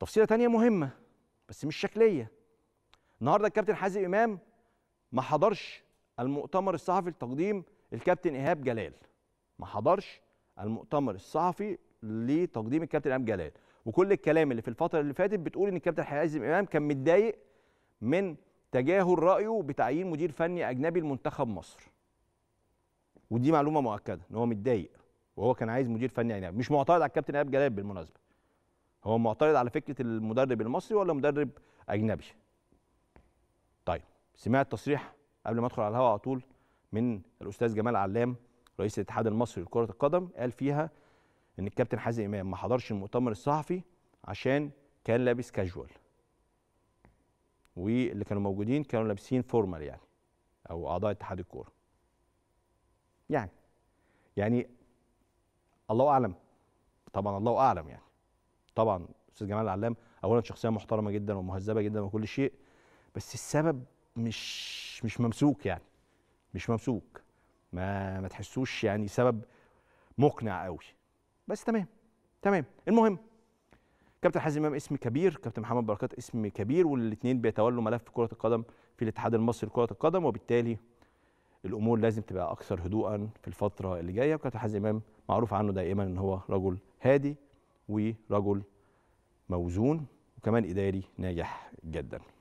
تفصيله تانية مهمه بس مش شكليه النهارده الكابتن حازم امام ما حضرش المؤتمر الصحفي لتقديم الكابتن ايهاب جلال ما حضرش المؤتمر الصحفي لتقديم الكابتن ايهاب جلال وكل الكلام اللي في الفتره اللي فاتت بتقول ان الكابتن حازم امام كان متضايق من تجاهل رايه بتعيين مدير فني اجنبي لمنتخب مصر ودي معلومه مؤكده ان هو متضايق وهو كان عايز مدير فني اجنبي مش معترض على الكابتن ايهاب جلال بالمناسبه هو معترض على فكره المدرب المصري ولا مدرب اجنبي طيب سمعت تصريح قبل ما ادخل على الهواء على طول من الاستاذ جمال علام رئيس الاتحاد المصري لكره القدم قال فيها ان الكابتن حازم امام ما حضرش المؤتمر الصحفي عشان كان لابس كاجوال واللي كانوا موجودين كانوا لابسين فورمال يعني او اعضاء اتحاد الكوره يعني يعني الله اعلم طبعا الله اعلم يعني طبعا استاذ جمال العلام اولا شخصيه محترمه جدا ومهذبه جدا وكل شيء بس السبب مش مش ممسوك يعني مش ممسوك ما ما تحسوش يعني سبب مقنع قوي بس تمام تمام المهم كابتن حازم امام اسم كبير كابتن محمد بركات اسم كبير والاثنين بيتولوا ملف كره القدم في الاتحاد المصري لكره القدم وبالتالي الامور لازم تبقى اكثر هدوءا في الفتره اللي جايه وكابتن حازم امام معروف عنه دائما ان هو رجل هادي ورجل موزون وكمان إداري ناجح جداً